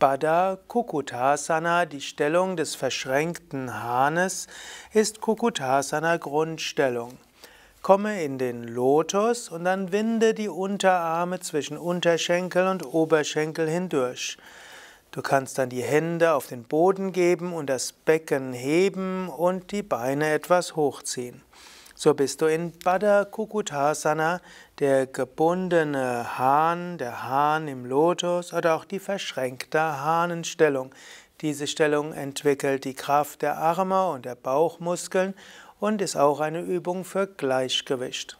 Baddha Kukutasana, die Stellung des verschränkten Hahnes, ist Kukutasana Grundstellung. Komme in den Lotus und dann winde die Unterarme zwischen Unterschenkel und Oberschenkel hindurch. Du kannst dann die Hände auf den Boden geben und das Becken heben und die Beine etwas hochziehen. So bist du in Bada Kukutasana, der gebundene Hahn, der Hahn im Lotus oder auch die verschränkte Hahnenstellung. Diese Stellung entwickelt die Kraft der Arme und der Bauchmuskeln und ist auch eine Übung für Gleichgewicht.